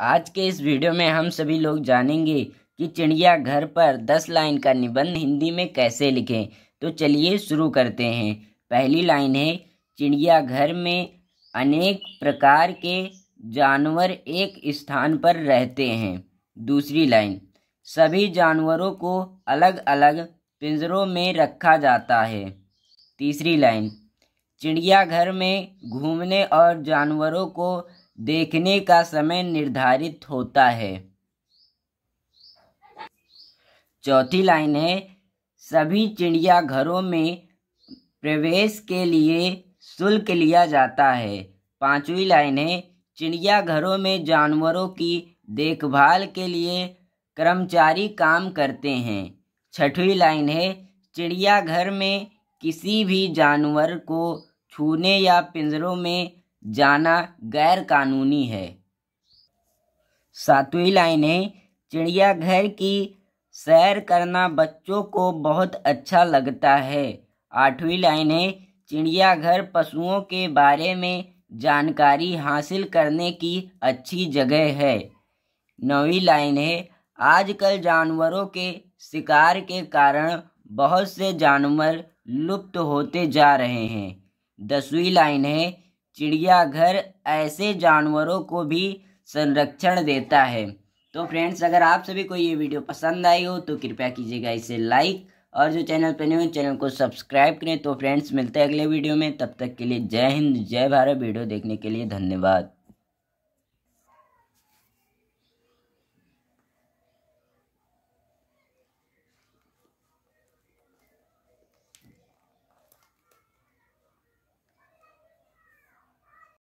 आज के इस वीडियो में हम सभी लोग जानेंगे कि चिड़ियाघर पर 10 लाइन का निबंध हिंदी में कैसे लिखें तो चलिए शुरू करते हैं पहली लाइन है चिड़ियाघर में अनेक प्रकार के जानवर एक स्थान पर रहते हैं दूसरी लाइन सभी जानवरों को अलग अलग पिंजरों में रखा जाता है तीसरी लाइन चिड़ियाघर में घूमने और जानवरों को देखने का समय निर्धारित होता है चौथी लाइन है सभी चिड़ियाघरों में प्रवेश के लिए शुल्क लिया जाता है पांचवी लाइन है चिड़ियाघरों में जानवरों की देखभाल के लिए कर्मचारी काम करते हैं छठवीं लाइन है चिड़ियाघर में किसी भी जानवर को छूने या पिंजरों में जाना गैर कानूनी है सातवीं लाइन है चिड़ियाघर की सैर करना बच्चों को बहुत अच्छा लगता है आठवीं लाइन है चिड़ियाघर पशुओं के बारे में जानकारी हासिल करने की अच्छी जगह है नौवीं लाइन है आजकल जानवरों के शिकार के कारण बहुत से जानवर लुप्त होते जा रहे हैं दसवीं लाइन है चिड़ियाघर ऐसे जानवरों को भी संरक्षण देता है तो फ्रेंड्स अगर आप सभी को ये वीडियो पसंद आई हो तो कृपया कीजिएगा इसे लाइक और जो चैनल पर नहीं हो चैनल को सब्सक्राइब करें तो फ्रेंड्स मिलते हैं अगले वीडियो में तब तक के लिए जय हिंद जय भारत वीडियो देखने के लिए धन्यवाद